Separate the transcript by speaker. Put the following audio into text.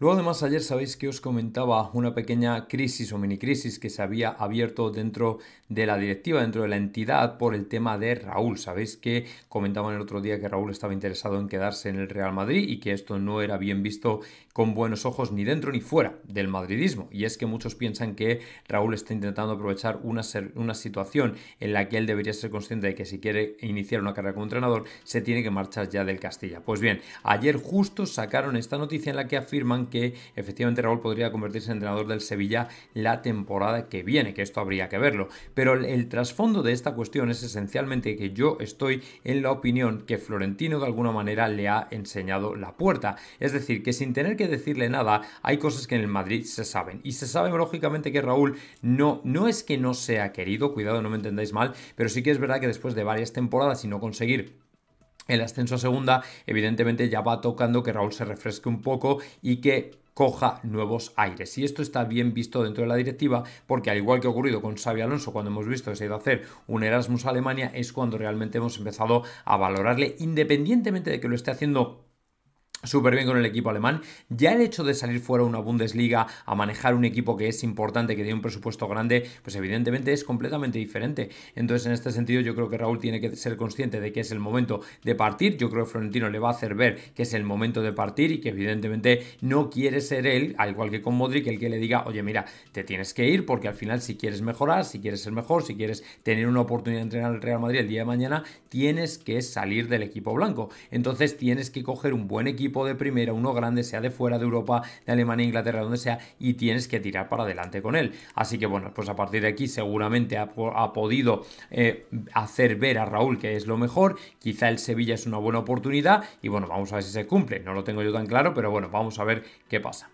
Speaker 1: Luego además ayer sabéis que os comentaba una pequeña crisis o mini crisis que se había abierto dentro de la directiva, dentro de la entidad por el tema de Raúl. Sabéis que comentaban el otro día que Raúl estaba interesado en quedarse en el Real Madrid y que esto no era bien visto con buenos ojos ni dentro ni fuera del madridismo. Y es que muchos piensan que Raúl está intentando aprovechar una, una situación en la que él debería ser consciente de que si quiere iniciar una carrera como entrenador se tiene que marchar ya del Castilla. Pues bien, ayer justo sacaron esta noticia en la que afirman que efectivamente Raúl podría convertirse en entrenador del Sevilla la temporada que viene, que esto habría que verlo. Pero el, trasfondo de esta cuestión es esencialmente que yo estoy en la opinión que Florentino de alguna manera le ha enseñado la puerta. Es decir, que sin tener que decirle nada, hay cosas que en el Madrid se saben. Y se sabe lógicamente que Raúl no, no es que no sea querido, cuidado, no me entendáis mal, pero sí que es verdad que después de varias temporadas y no conseguir el ascenso a segunda, evidentemente ya va tocando que Raúl se refresque un poco y que coja nuevos aires. Y esto está bien visto dentro de la directiva porque al igual que ha ocurrido con Xavi Alonso cuando hemos visto que se ha ido a hacer un Erasmus Alemania, es cuando realmente hemos empezado a valorarle independientemente de que lo esté haciendo súper bien con el equipo alemán. Ya el hecho de salir fuera una Bundesliga a manejar un equipo que es importante, que tiene un presupuesto grande, pues evidentemente es completamente diferente. Entonces, en este sentido, yo creo que Raúl tiene que ser consciente de que es el momento de partir. Yo creo que Florentino le va a hacer ver que es el momento de partir y que evidentemente no quiere ser él, al igual que con Modric, el que le diga, oye, mira, te tienes que ir porque al final si quieres mejorar, si quieres ser mejor, si quieres tener una oportunidad de entrenar el Real Madrid el día de mañana, tienes que salir del equipo blanco. Entonces, tienes que coger un buen equipo de primera, uno grande, sea de fuera de Europa, de Alemania, Inglaterra, donde sea, y tienes que tirar para adelante con él. Así que bueno, pues a partir de aquí seguramente ha, podido eh, hacer ver a Raúl que es lo mejor, quizá el Sevilla es una buena oportunidad y bueno, vamos a ver si se cumple, no lo tengo yo tan claro, pero bueno, vamos a ver qué pasa.